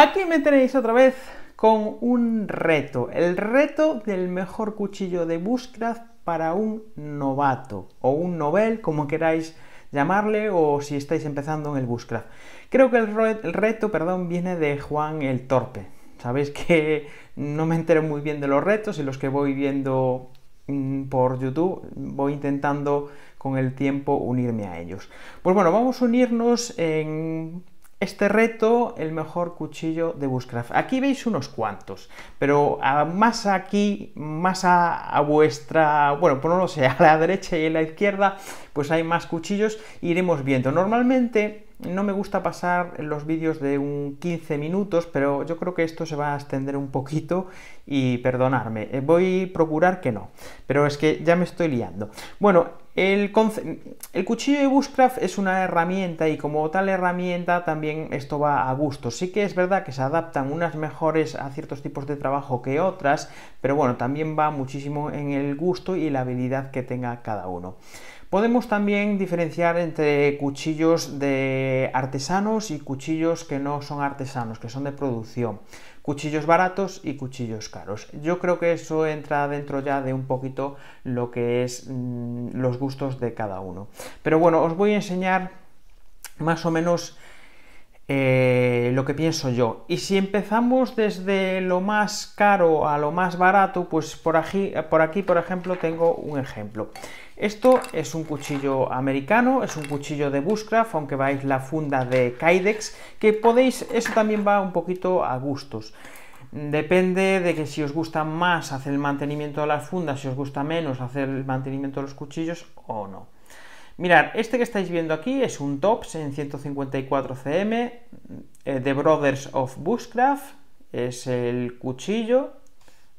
Aquí me tenéis otra vez con un reto, el reto del mejor cuchillo de Bushcraft para un novato o un novel, como queráis llamarle o si estáis empezando en el Bushcraft. Creo que el, reto perdón, viene de Juan el Torpe. Sabéis que no me entero muy bien de los retos y los que voy viendo mm, por YouTube voy intentando con el tiempo unirme a ellos. Pues bueno, vamos a unirnos en este reto, el mejor cuchillo de Bushcraft. Aquí veis unos cuantos, pero ah, más aquí, más a, vuestra, bueno, pues no lo sé, a la derecha y a la izquierda, pues hay más cuchillos, iremos viendo. Normalmente no me gusta pasar los vídeos de un 15 minutos, pero yo creo que esto se va a extender un poquito y perdonarme. Eh, voy a procurar que no, pero es que ya me estoy liando. Bueno, el, cuchillo de Bushcraft es una herramienta y como tal herramienta también esto va a gusto. Sí que es verdad que se adaptan unas mejores a ciertos tipos de trabajo que otras, pero bueno, también va muchísimo en el gusto y la habilidad que tenga cada uno. Podemos también diferenciar entre cuchillos de artesanos y cuchillos que no son artesanos, que son de producción cuchillos baratos y cuchillos caros. Yo creo que eso entra dentro ya de un poquito lo que es mm, los gustos de cada uno. Pero bueno, os voy a enseñar más o menos eh, lo que pienso yo. Y si empezamos desde lo más caro a lo más barato, pues por aquí, por, aquí, por ejemplo, tengo un ejemplo. Esto es un cuchillo americano, es un cuchillo de Bushcraft, aunque vais la funda de Kydex, que podéis, eso también va un poquito a gustos. Depende de que si os gusta más hacer el mantenimiento de las fundas, si os gusta menos hacer el mantenimiento de los cuchillos o no. Mirad, este que estáis viendo aquí es un Tops en 154 cm The eh, de Brothers of Bushcraft. Es el cuchillo.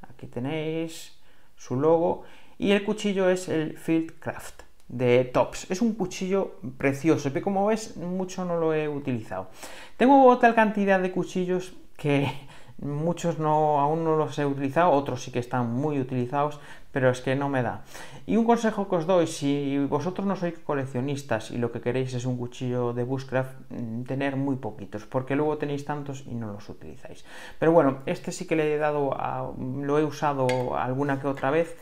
Aquí tenéis su logo. Y el cuchillo es el Fieldcraft de Tops. Es un cuchillo precioso, que como ves mucho no lo he utilizado. Tengo tal cantidad de cuchillos que muchos no, aún no los he utilizado, otros sí que están muy utilizados, pero es que no me da. Y un consejo que os doy, si vosotros no sois coleccionistas y lo que queréis es un cuchillo de Bushcraft, mm, tener muy poquitos, porque luego tenéis tantos y no los utilizáis. Pero bueno, este sí que le he dado, lo he usado alguna que otra vez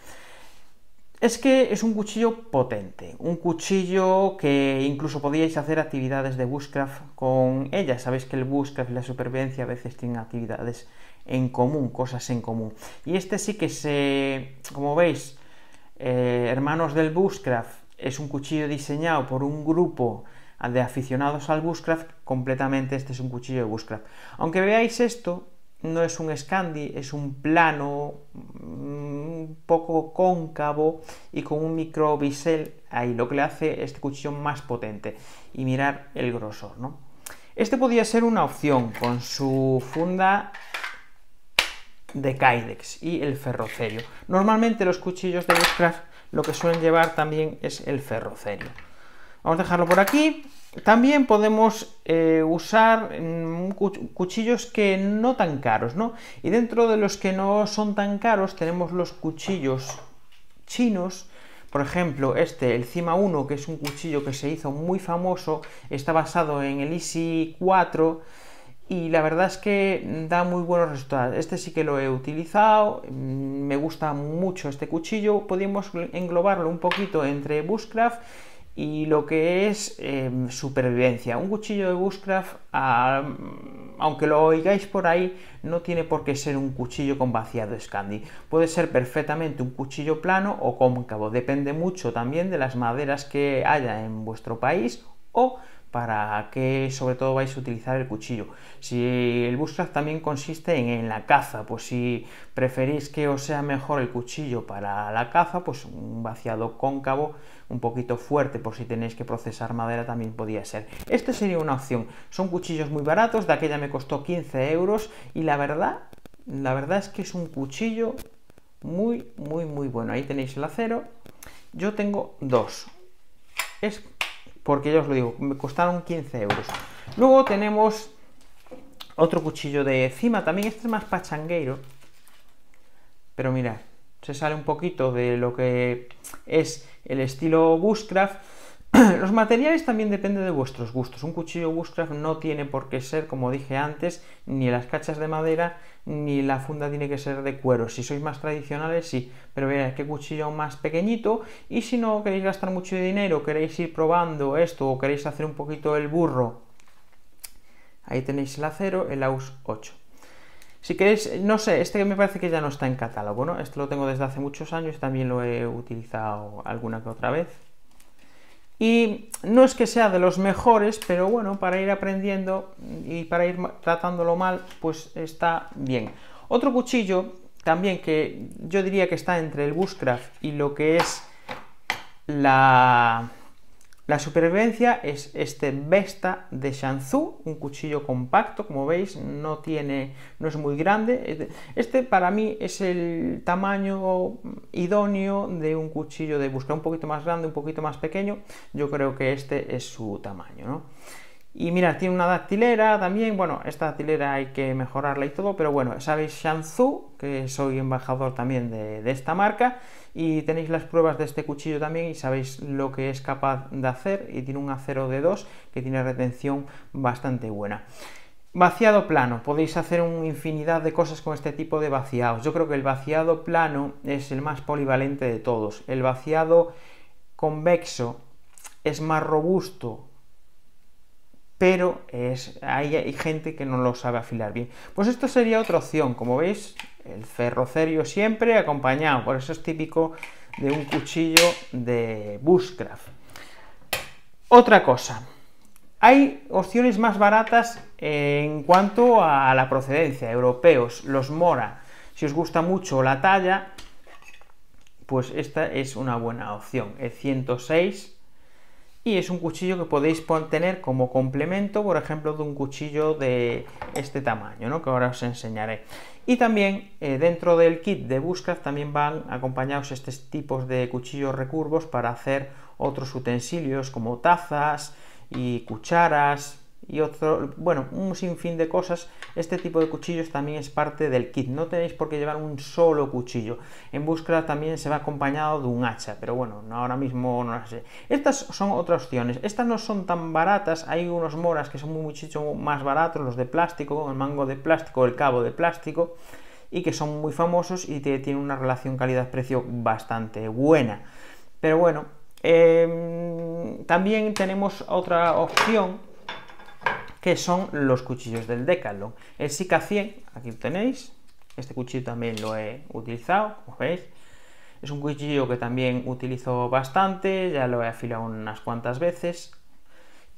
es que es un cuchillo potente, un cuchillo que incluso podíais hacer actividades de bushcraft con ella. Sabéis que el bushcraft y la supervivencia a veces tienen actividades en común, cosas en común. Y este sí que se, como veis, eh, hermanos del bushcraft, es un cuchillo diseñado por un grupo de aficionados al bushcraft. Completamente este es un cuchillo de bushcraft. Aunque veáis esto, no es un Scandi, es un plano mm, un poco cóncavo y con un micro bisel ahí, lo que le hace este cuchillo más potente. Y mirar el grosor, ¿no? Este podría ser una opción con su funda de Kydex y el ferrocerio. Normalmente los cuchillos de Bushcraft lo que suelen llevar también es el ferrocerio. Vamos a dejarlo por aquí. También podemos eh, usar mm, cuchillos que no tan caros, ¿no? Y dentro de los que no son tan caros tenemos los cuchillos chinos, por ejemplo, este, el Cima 1, que es un cuchillo que se hizo muy famoso, está basado en el Easy 4 y la verdad es que da muy buenos resultados. Este sí que lo he utilizado, mm, me gusta mucho este cuchillo, podemos englobarlo un poquito entre Bushcraft y lo que es em, supervivencia. Un cuchillo de bushcraft, aunque lo oigáis por ahí, no tiene por qué ser un cuchillo con vaciado Scandi. Puede ser perfectamente un cuchillo plano o cóncavo, depende mucho también de las maderas que haya en vuestro país o para qué sobre todo vais a utilizar el cuchillo. Si el bushcraft también consiste en, en, la caza, pues si preferís que os sea mejor el cuchillo para la caza, pues un vaciado cóncavo un poquito fuerte por si tenéis que procesar madera también podría ser. Este sería una opción. Son cuchillos muy baratos, de aquella me costó 15 euros y la verdad, la verdad es que es un cuchillo muy, muy, muy bueno. Ahí tenéis el acero. Yo tengo dos. Es porque ya os lo digo, me costaron 15 euros. Luego tenemos otro cuchillo de cima, también este es más pachangueiro, pero mirad, se sale un poquito de lo que es el estilo Bushcraft. Los materiales también dependen de vuestros gustos. Un cuchillo Bushcraft no tiene por qué ser, como dije antes, ni las cachas de madera, ni la funda tiene que ser de cuero. Si sois más tradicionales, sí, pero veáis qué cuchillo más pequeñito. Y si no queréis gastar mucho dinero, queréis ir probando esto o queréis hacer un poquito el burro, ahí tenéis el acero, el AUS 8. Si queréis, no sé, este me parece que ya no está en catálogo, ¿no? Este lo tengo desde hace muchos años, también lo he utilizado alguna que otra vez. Y no es que sea de los mejores, pero bueno, para ir aprendiendo y para ir tratándolo mal, pues está bien. Otro cuchillo también que yo diría que está entre el Bushcraft y lo que es la la supervivencia es este Vesta de Shanzu, un cuchillo compacto, como veis, no tiene, no es muy grande. Este para mí es el tamaño idóneo de un cuchillo de buscar un poquito más grande, un poquito más pequeño. Yo creo que este es su tamaño, ¿no? Y mira, tiene una dactilera también, bueno, esta dactilera hay que mejorarla y todo, pero bueno, sabéis Shanzu, que soy embajador también de esta marca, y tenéis las pruebas de este cuchillo también y sabéis lo que es capaz de hacer y tiene un acero de 2 que tiene retención bastante buena. Vaciado plano, podéis hacer una infinidad de cosas con este tipo de vaciados. Yo creo que el vaciado plano es el más polivalente de todos. El vaciado convexo es más robusto, pero es, hay, gente que no lo sabe afilar bien. Pues esto sería otra opción. Como veis, el ferrocerio siempre acompañado, por eso es típico de un cuchillo de Bushcraft. Otra cosa, hay opciones más baratas en cuanto a la procedencia, europeos, los Mora. Si os gusta mucho la talla, pues esta es una buena opción. El 106 y es un cuchillo que podéis tener como complemento, por ejemplo, de un cuchillo de este tamaño, ¿no? que ahora os enseñaré. Y también eh, dentro del kit de búsqueda también van acompañados estos tipos de cuchillos recurvos para hacer otros utensilios como tazas y cucharas, y otro, bueno, un sinfín de cosas. Este tipo de cuchillos también es parte del kit, no tenéis por qué llevar un solo cuchillo. En búsqueda también se va acompañado de un hacha, pero bueno, ahora mismo no lo sé. Estas son otras opciones, estas no son tan baratas, hay unos moras que son muchísimo más baratos, los de plástico, el mango de plástico, el cabo de plástico, y que son muy famosos y que tienen una relación calidad-precio bastante buena. Pero bueno, eh, también tenemos otra opción que son los cuchillos del Decathlon. El Sika 100, aquí lo tenéis, este cuchillo también lo he utilizado, como veis. Es un cuchillo que también utilizo bastante, ya lo he afilado unas cuantas veces.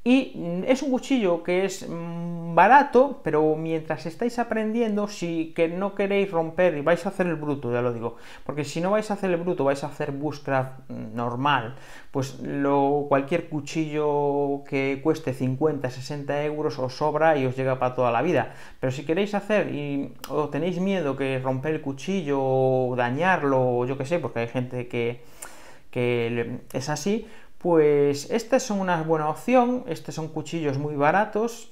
Y es un cuchillo que es mm, barato, pero mientras estáis aprendiendo, si que no queréis romper y vais a hacer el bruto, ya lo digo, porque si no vais a hacer el bruto, vais a hacer bushcraft mm, normal, pues lo, cualquier cuchillo que cueste 50, 60 euros os sobra y os llega para toda la vida. Pero si queréis hacer y o tenéis miedo que romper el cuchillo o dañarlo, o yo qué sé, porque hay gente que, que es así, pues estas son una buena opción, estos son cuchillos muy baratos,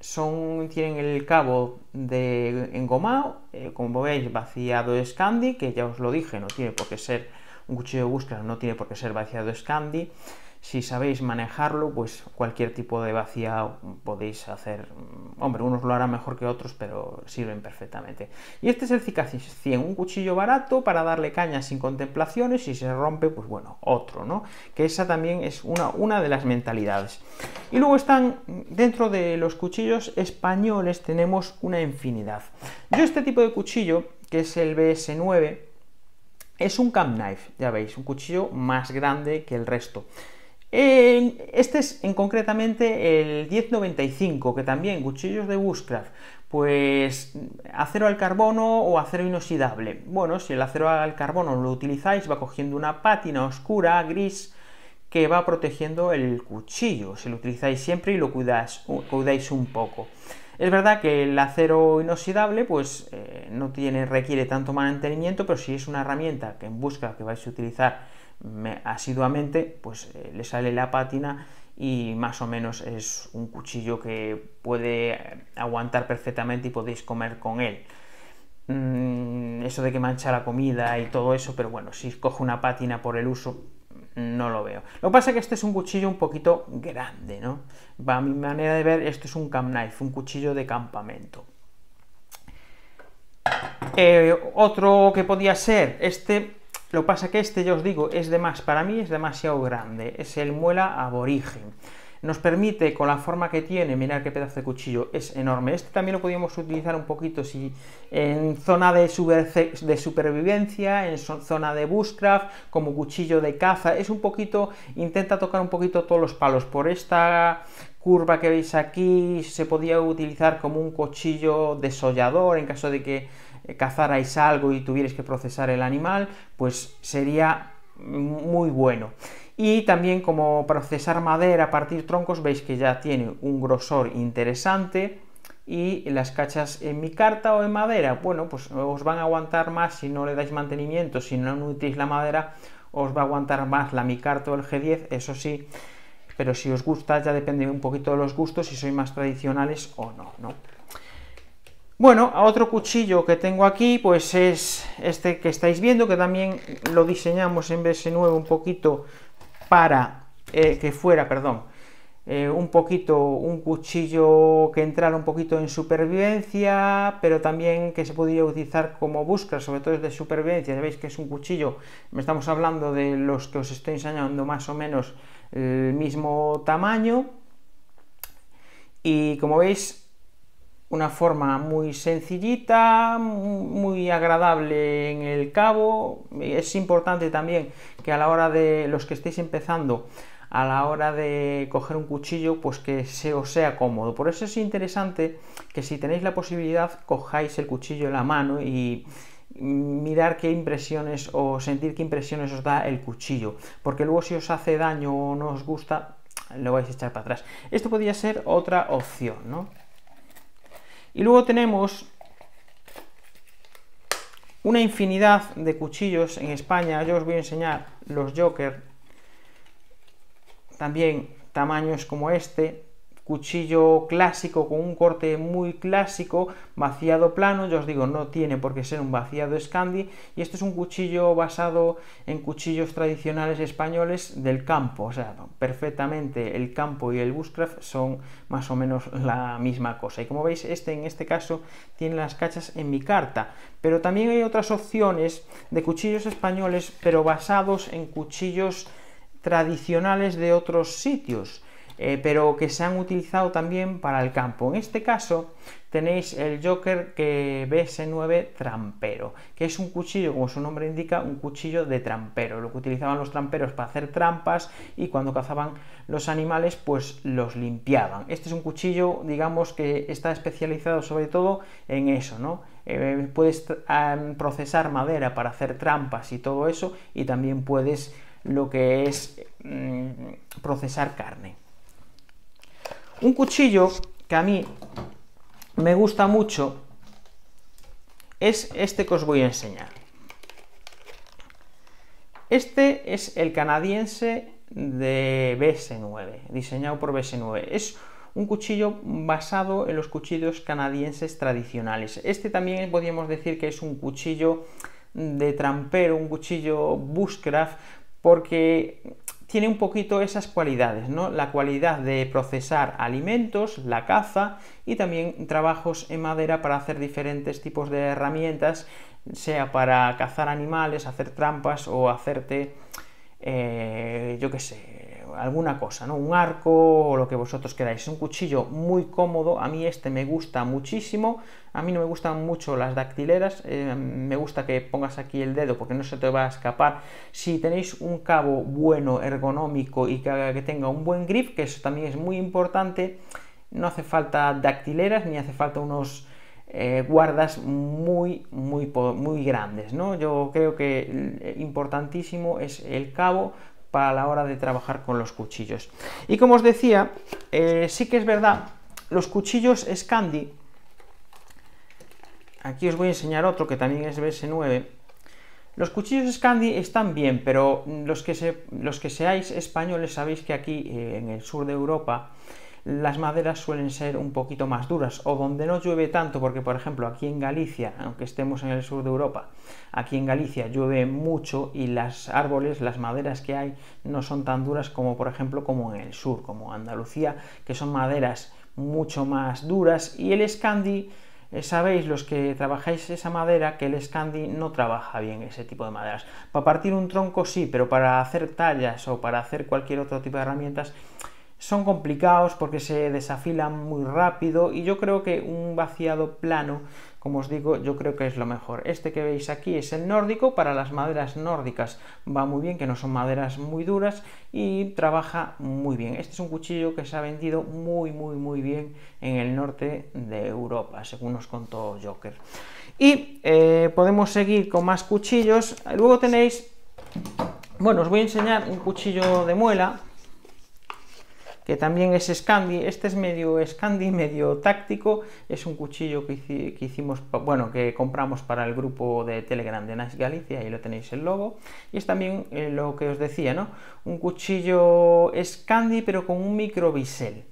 son, tienen el cabo de engomado, eh, como veis vaciado Scandi, que ya os lo dije, no tiene por qué ser un cuchillo de búsqueda, no tiene por qué ser vaciado Scandi. Si sabéis manejarlo, pues cualquier tipo de vacía podéis hacer. Mm, hombre, unos lo harán mejor que otros, pero sirven perfectamente. Y este es el Cicacis 100, un cuchillo barato para darle caña sin contemplaciones. Si se rompe, pues bueno, otro, ¿no? Que esa también es una, una de las mentalidades. Y luego están, mm, dentro de los cuchillos españoles, tenemos una infinidad. Yo este tipo de cuchillo, que es el BS9, es un camp knife, ya veis, un cuchillo más grande que el resto. Este es en concretamente el 1095, que también cuchillos de Woodcraft, pues acero al carbono o acero inoxidable. Bueno, si el acero al carbono lo utilizáis va cogiendo una pátina oscura, gris, que va protegiendo el cuchillo. Si lo utilizáis siempre y lo cuidáis, cuidáis un poco. Es verdad que el acero inoxidable pues eh, no tiene, requiere tanto mantenimiento, pero si es una herramienta que en busca que vais a utilizar asiduamente, pues eh, le sale la pátina y más o menos es un cuchillo que puede aguantar perfectamente y podéis comer con él. Mm, eso de que mancha la comida y todo eso, pero bueno, si cojo una pátina por el uso, no lo veo. Lo que pasa es que este es un cuchillo un poquito grande, ¿no? A mi manera de ver, esto es un camp knife, un cuchillo de campamento. Eh, otro que podía ser, este lo pasa que este, ya os digo, es de más, para mí es demasiado grande, es el muela aborigen. Nos permite, con la forma que tiene, mirar qué pedazo de cuchillo, es enorme. Este también lo podíamos utilizar un poquito si en zona de, de supervivencia, en zona de bushcraft, como cuchillo de caza. Es un poquito, intenta tocar un poquito todos los palos. Por esta curva que veis aquí se podía utilizar como un cuchillo desollador en caso de que eh, cazarais algo y tuvierais que procesar el animal, pues sería muy bueno. Y también como procesar madera a partir troncos, veis que ya tiene un grosor interesante. Y las cachas en mi carta o en madera, bueno, pues os van a aguantar más si no le dais mantenimiento, si no nutrís la madera, os va a aguantar más la micarta o el G10, eso sí, pero si os gusta ya depende un poquito de los gustos, si sois más tradicionales o no, ¿no? Bueno, otro cuchillo que tengo aquí, pues es este que estáis viendo, que también lo diseñamos en BS9 un poquito para eh, que fuera, perdón, eh, un poquito, un cuchillo que entrara un poquito en supervivencia, pero también que se podía utilizar como búsqueda, sobre todo de supervivencia. Ya veis que es un cuchillo, me estamos hablando de los que os estoy enseñando más o menos el mismo tamaño. Y como veis, una forma muy sencillita, muy agradable en el cabo. Es importante también que a la hora de los que estéis empezando, a la hora de coger un cuchillo, pues que se os sea cómodo. Por eso es interesante que si tenéis la posibilidad, cojáis el cuchillo en la mano y mirar qué impresiones o sentir qué impresiones os da el cuchillo, porque luego si os hace daño o no os gusta, lo vais a echar para atrás. Esto podría ser otra opción, ¿no? Y luego tenemos una infinidad de cuchillos en España. Yo os voy a enseñar los Joker. También tamaños como este cuchillo clásico con un corte muy clásico, vaciado plano, yo os digo, no tiene por qué ser un vaciado Scandi y este es un cuchillo basado en cuchillos tradicionales españoles del campo, o sea, perfectamente el campo y el bushcraft son más o menos la misma cosa. Y como veis, este en este caso tiene las cachas en mi carta, pero también hay otras opciones de cuchillos españoles pero basados en cuchillos tradicionales de otros sitios eh, pero que se han utilizado también para el campo. En este caso tenéis el Joker que BS9 trampero, que es un cuchillo, como su nombre indica, un cuchillo de trampero, lo que utilizaban los tramperos para hacer trampas y cuando cazaban los animales pues los limpiaban. Este es un cuchillo, digamos, que está especializado sobre todo en eso, ¿no? Eh, puedes ah, procesar madera para hacer trampas y todo eso y también puedes lo que es mm, procesar carne. Un cuchillo que a mí me gusta mucho es este que os voy a enseñar. Este es el canadiense de BS9, diseñado por BS9. Es un cuchillo basado en los cuchillos canadienses tradicionales. Este también podríamos decir que es un cuchillo de trampero, un cuchillo bushcraft, porque tiene un poquito esas cualidades, ¿no? La cualidad de procesar alimentos, la caza y también trabajos en madera para hacer diferentes tipos de herramientas, sea para cazar animales, hacer trampas o hacerte, eh, yo qué sé, alguna cosa, ¿no? Un arco o lo que vosotros queráis. un cuchillo muy cómodo, a mí este me gusta muchísimo. A mí no me gustan mucho las dactileras, eh, me gusta que pongas aquí el dedo porque no se te va a escapar. Si tenéis un cabo bueno, ergonómico y que, tenga un buen grip, que eso también es muy importante, no hace falta dactileras ni hace falta unos... Eh, guardas muy, muy, muy grandes. ¿no? Yo creo que eh, importantísimo es el cabo, para la hora de trabajar con los cuchillos. Y como os decía, eh, sí que es verdad, los cuchillos Scandi, aquí os voy a enseñar otro que también es BS9, los cuchillos Scandi están bien, pero los que, se, los que seáis españoles sabéis que aquí eh, en el sur de Europa las maderas suelen ser un poquito más duras o donde no llueve tanto, porque por ejemplo aquí en Galicia, aunque estemos en el sur de Europa, aquí en Galicia llueve mucho y las árboles, las maderas que hay no son tan duras como por ejemplo como en el sur, como Andalucía, que son maderas mucho más duras y el Scandi eh, sabéis los que trabajáis esa madera que el Scandi no trabaja bien ese tipo de maderas. Para partir un tronco sí, pero para hacer tallas o para hacer cualquier otro tipo de herramientas son complicados porque se desafilan muy rápido y yo creo que un vaciado plano, como os digo, yo creo que es lo mejor. Este que veis aquí es el nórdico para las maderas nórdicas. Va muy bien, que no son maderas muy duras y trabaja muy bien. Este es un cuchillo que se ha vendido muy, muy, muy bien en el norte de Europa, según nos contó Joker. Y eh, podemos seguir con más cuchillos. Luego tenéis, bueno, os voy a enseñar un cuchillo de muela que también es Scandi, este es medio Scandi, medio táctico, es un cuchillo que, hicimos, bueno, que compramos para el grupo de Telegram de Nice Galicia, ahí lo tenéis el logo, y es también eh, lo que os decía, ¿no? Un cuchillo Scandi pero con un micro bisel.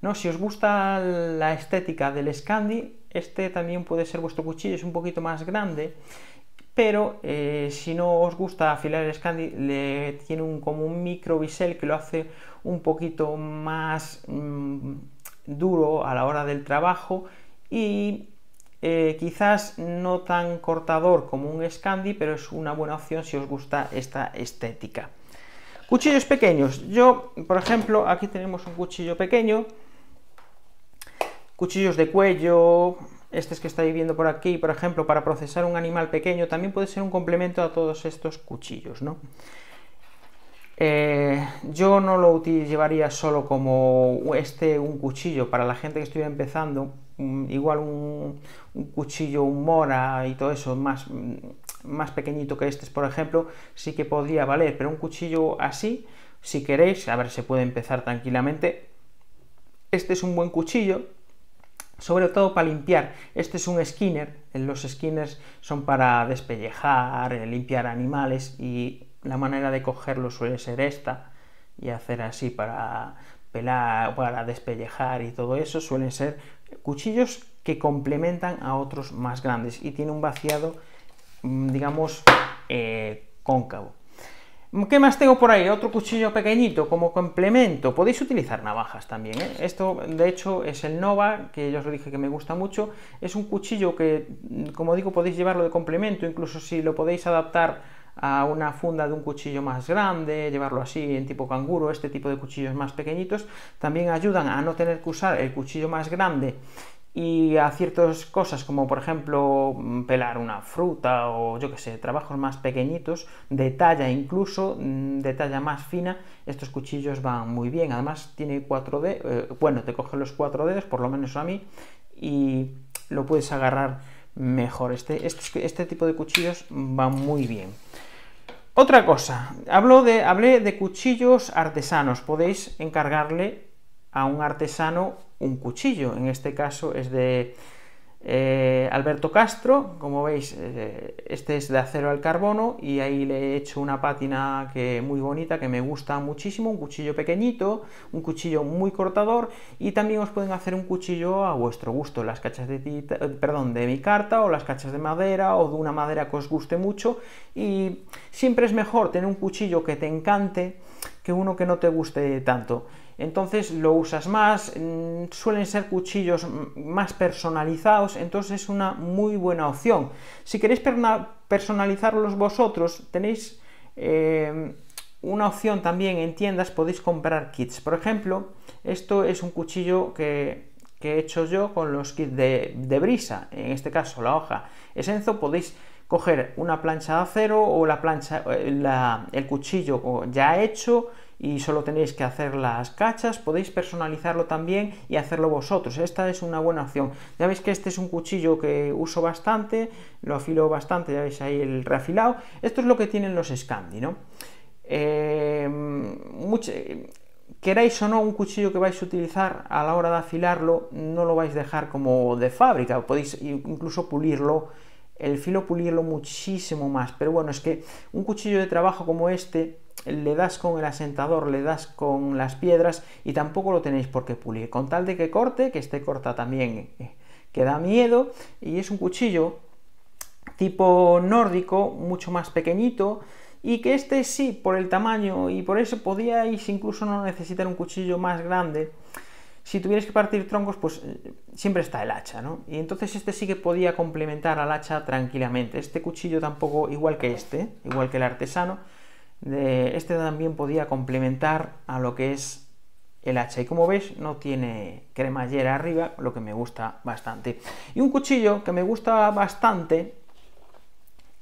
¿no? Si os gusta la estética del Scandi, este también puede ser vuestro cuchillo, es un poquito más grande pero eh, si no os gusta afilar el Scandi, le tiene un, como un micro bisel que lo hace un poquito más mm, duro a la hora del trabajo y eh, quizás no tan cortador como un Scandi, pero es una buena opción si os gusta esta estética. Cuchillos pequeños. Yo, por ejemplo, aquí tenemos un cuchillo pequeño, cuchillos de cuello, este es que estáis viendo por aquí, por ejemplo, para procesar un animal pequeño, también puede ser un complemento a todos estos cuchillos, ¿no? Eh, yo no lo llevaría solo como este, un cuchillo, para la gente que estuviera empezando, mm, igual un, cuchillo, un mora y todo eso, más, mm, más pequeñito que este, por ejemplo, sí que podría valer, pero un cuchillo así, si queréis, a ver, se puede empezar tranquilamente. Este es un buen cuchillo, sobre todo para limpiar. Este es un skinner, los skinners son para despellejar, eh, limpiar animales y la manera de cogerlo suele ser esta y hacer así para pelar, para despellejar y todo eso suelen ser cuchillos que complementan a otros más grandes y tiene un vaciado mm, digamos eh, cóncavo. ¿Qué más tengo por ahí? Otro cuchillo pequeñito como complemento. Podéis utilizar navajas también. ¿eh? Esto, de hecho, es el Nova, que yo os dije que me gusta mucho. Es un cuchillo que, como digo, podéis llevarlo de complemento, incluso si lo podéis adaptar a una funda de un cuchillo más grande, llevarlo así en tipo canguro, este tipo de cuchillos más pequeñitos, también ayudan a no tener que usar el cuchillo más grande y a ciertas cosas como por ejemplo pelar una fruta o yo que sé, trabajos más pequeñitos, de talla incluso, mm, de talla más fina, estos cuchillos van muy bien. Además tiene cuatro d eh, bueno, te coge los cuatro dedos, por lo menos a mí, y lo puedes agarrar mejor. Este, este, tipo de cuchillos van muy bien. Otra cosa, hablo de, hablé de cuchillos artesanos. Podéis encargarle a un artesano un cuchillo. En este caso es de eh, Alberto Castro, como veis, eh, este es de acero al carbono y ahí le he hecho una pátina que muy bonita, que me gusta muchísimo, un cuchillo pequeñito, un cuchillo muy cortador y también os pueden hacer un cuchillo a vuestro gusto, las cachas de eh, perdón, de mi carta o las cachas de madera o de una madera que os guste mucho y siempre es mejor tener un cuchillo que te encante que uno que no te guste tanto entonces lo usas más, mm, suelen ser cuchillos más personalizados, entonces es una muy buena opción. Si queréis personalizarlos vosotros, tenéis em, una opción también en tiendas, podéis comprar kits. Por ejemplo, esto es un cuchillo que, he hecho yo con los kits de, brisa, en este caso la hoja Esenzo, podéis coger una plancha de acero o la plancha, eh, el cuchillo ya hecho, y solo tenéis que hacer las cachas, podéis personalizarlo también y hacerlo vosotros, esta es una buena opción. Ya veis que este es un cuchillo que uso bastante, lo afilo bastante, ya veis ahí el reafilado, esto es lo que tienen los Scandi, ¿no? Em, queráis o no, un cuchillo que vais a utilizar a la hora de afilarlo no lo vais a dejar como de fábrica, podéis incluso pulirlo, el filo pulirlo muchísimo más, pero bueno, es que un cuchillo de trabajo como este le das con el asentador, le das con las piedras y tampoco lo tenéis por qué pulir. Con tal de que corte, que esté corta también, eh, que da miedo. Y es un cuchillo tipo nórdico, mucho más pequeñito. Y que este sí, por el tamaño y por eso podíais incluso no necesitar un cuchillo más grande. Si tuvierais que partir troncos, pues eh, siempre está el hacha, ¿no? Y entonces este sí que podía complementar al hacha tranquilamente. Este cuchillo tampoco, igual que este, igual que el artesano, de, este también podía complementar a lo que es el hacha y como veis no tiene cremallera arriba, lo que me gusta bastante. Y un cuchillo que me gusta bastante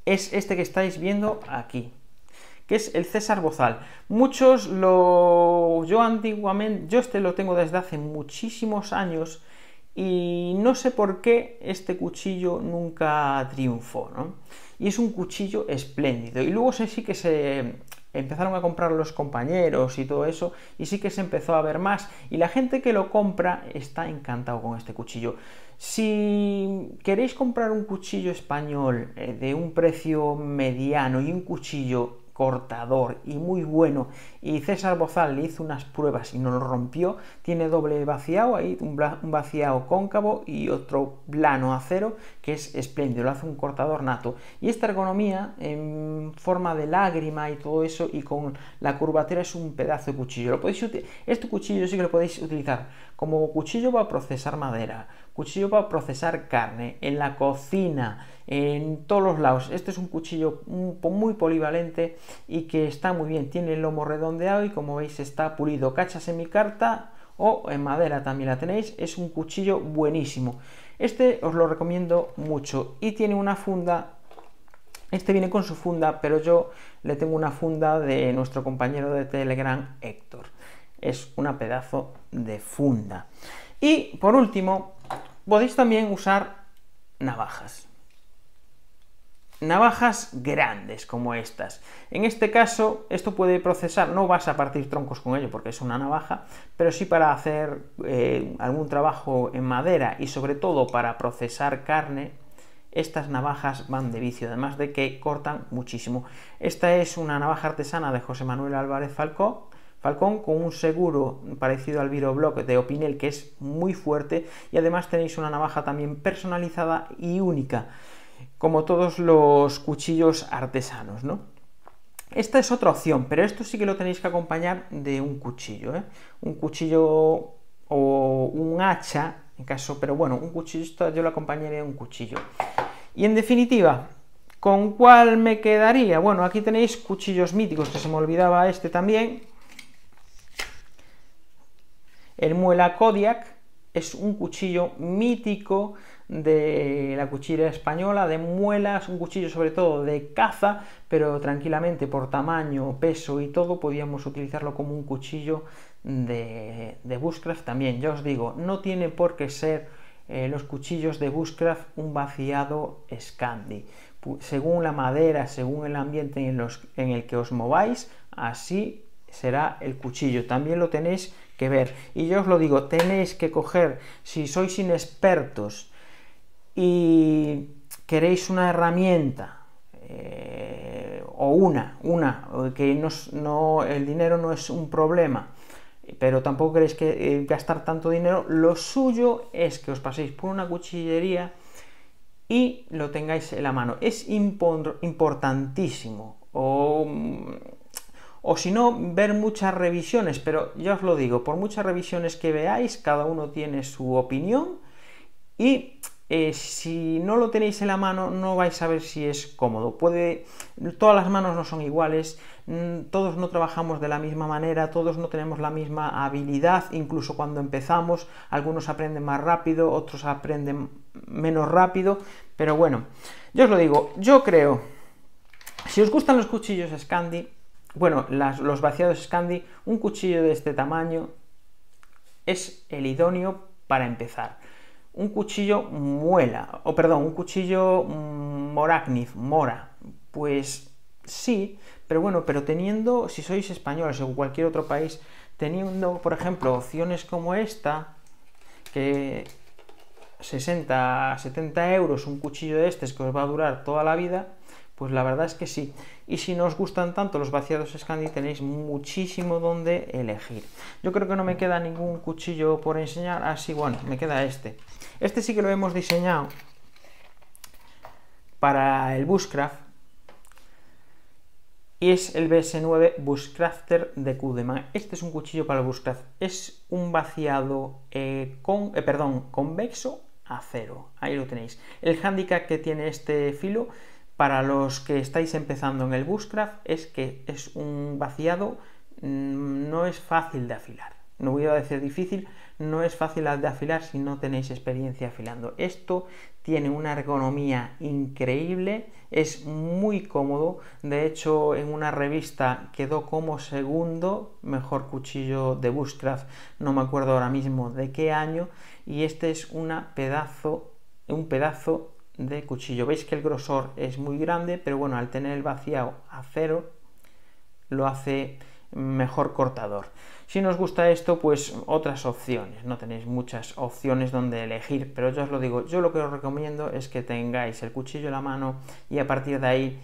es este que estáis viendo aquí, que es el César Bozal. Muchos lo... yo antiguamente, yo este lo tengo desde hace muchísimos años y no sé por qué este cuchillo nunca triunfó, ¿no? Y es un cuchillo espléndido. Y luego sé sí que se empezaron a comprar los compañeros y todo eso, y sí que se empezó a ver más. Y la gente que lo compra está encantado con este cuchillo. Si queréis comprar un cuchillo español eh, de un precio mediano y un cuchillo cortador y muy bueno. Y César Bozal le hizo unas pruebas y no lo rompió. Tiene doble vaciado, ahí un, vaciado cóncavo y otro plano acero que es espléndido, lo hace un cortador nato. Y esta ergonomía en forma de lágrima y todo eso y con la curvatura es un pedazo de cuchillo. Lo podéis este cuchillo sí que lo podéis utilizar como cuchillo para procesar madera, cuchillo para procesar carne, en la cocina, en todos los lados. Este es un cuchillo muy polivalente y que está muy bien. Tiene el lomo redondeado y como veis está pulido. Cachas en mi carta o en madera también la tenéis. Es un cuchillo buenísimo. Este os lo recomiendo mucho y tiene una funda este viene con su funda, pero yo le tengo una funda de nuestro compañero de Telegram, Héctor. Es una pedazo de funda. Y por último, podéis también usar navajas navajas grandes como estas. En este caso, esto puede procesar, no vas a partir troncos con ello porque es una navaja, pero sí para hacer eh, algún trabajo en madera y sobre todo para procesar carne, estas navajas van de vicio, además de que cortan muchísimo. Esta es una navaja artesana de José Manuel Álvarez Falcó, Falcón con un seguro parecido al Viroblock de Opinel que es muy fuerte y además tenéis una navaja también personalizada y única como todos los cuchillos artesanos, ¿no? Esta es otra opción, pero esto sí que lo tenéis que acompañar de un cuchillo, ¿eh? Un cuchillo o un hacha, en caso, pero bueno, un cuchillo, yo lo acompañaría de un cuchillo. Y en definitiva, ¿con cuál me quedaría? Bueno, aquí tenéis cuchillos míticos, que se me olvidaba este también. El muela Kodiak, es un cuchillo mítico de la cuchilla española, de muelas, un cuchillo sobre todo de caza, pero tranquilamente por tamaño, peso y todo podíamos utilizarlo como un cuchillo de, de bushcraft también. Ya os digo, no tiene por qué ser eh, los cuchillos de bushcraft un vaciado Scandi. Según la madera, según el ambiente en, en el que os mováis, así será el cuchillo. También lo tenéis que ver. Y yo os lo digo, tenéis que coger, si sois inexpertos y queréis una herramienta, eh, o una, una, que no, no, el dinero no es un problema, pero tampoco queréis que, eh, gastar tanto dinero, lo suyo es que os paséis por una cuchillería y lo tengáis en la mano. Es importantísimo. Mm, o si no, ver muchas revisiones, pero ya os lo digo, por muchas revisiones que veáis, cada uno tiene su opinión y eh, si no lo tenéis en la mano no vais a ver si es cómodo. Puede, todas las manos no son iguales, mm, todos no trabajamos de la misma manera, todos no tenemos la misma habilidad, incluso cuando empezamos, algunos aprenden más rápido, otros aprenden menos rápido, pero bueno, yo os lo digo, yo creo, si os gustan los cuchillos Scandi, bueno, los vaciados Scandi, un cuchillo de este tamaño es el idóneo para empezar. Un cuchillo muela, o perdón, un cuchillo mm, moracnif, mora, pues sí, pero bueno, pero teniendo, si sois españoles o cualquier otro país, teniendo, por ejemplo, opciones como esta, que 60, 70 euros un cuchillo de este es que os va a durar toda la vida, pues la verdad es que sí. Y si no os gustan tanto los vaciados Scandi, tenéis muchísimo donde elegir. Yo creo que no me queda ningún cuchillo por enseñar. Así, bueno, me queda este. Este sí que lo hemos diseñado para el Bushcraft. Y es el BS9 Bushcrafter de Kudeman. Este es un cuchillo para el Bushcraft. Es un vaciado eh, con, eh, perdón, convexo a cero. Ahí lo tenéis. El handicap que tiene este filo para los que estáis empezando en el Bushcraft es que es un vaciado, mm, no es fácil de afilar. No voy a decir difícil, no es fácil de afilar si no tenéis experiencia afilando. Esto tiene una ergonomía increíble, es muy cómodo. De hecho, en una revista quedó como segundo mejor cuchillo de Bushcraft, no me acuerdo ahora mismo de qué año, y este es una pedazo, un pedazo de cuchillo. Veis que el grosor es muy grande, pero bueno, al tener el vaciado a cero, lo hace mejor cortador. Si nos gusta esto, pues otras opciones. No tenéis muchas opciones donde elegir, pero yo os lo digo, yo lo que os recomiendo es que tengáis el cuchillo en la mano y a partir de ahí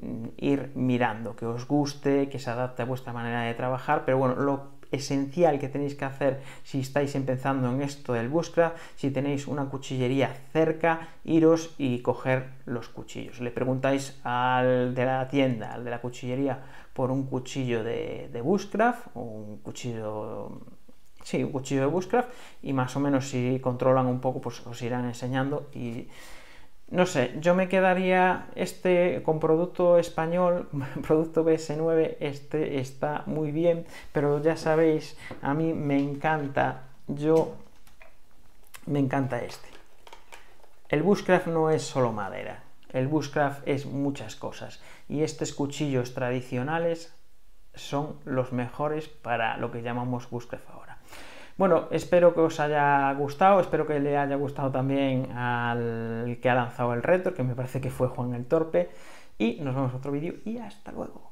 mm, ir mirando, que os guste, que se adapte a vuestra manera de trabajar, pero bueno, lo esencial que tenéis que hacer si estáis empezando en esto del bushcraft, si tenéis una cuchillería cerca, iros y coger los cuchillos. Le preguntáis al de la tienda, al de la cuchillería, por un cuchillo de, de bushcraft, un cuchillo sí, un cuchillo de bushcraft y más o menos si controlan un poco pues os irán enseñando y no sé, yo me quedaría este con producto español, producto BS9, este está muy bien, pero ya sabéis, a mí me encanta, yo me encanta este. El Bushcraft no es solo madera, el Bushcraft es muchas cosas y estos cuchillos tradicionales son los mejores para lo que llamamos Bushcraft ahora. Bueno, espero que os haya gustado, espero que le haya gustado también al que ha lanzado el reto, que me parece que fue Juan el Torpe. Y nos vemos en otro vídeo y hasta luego.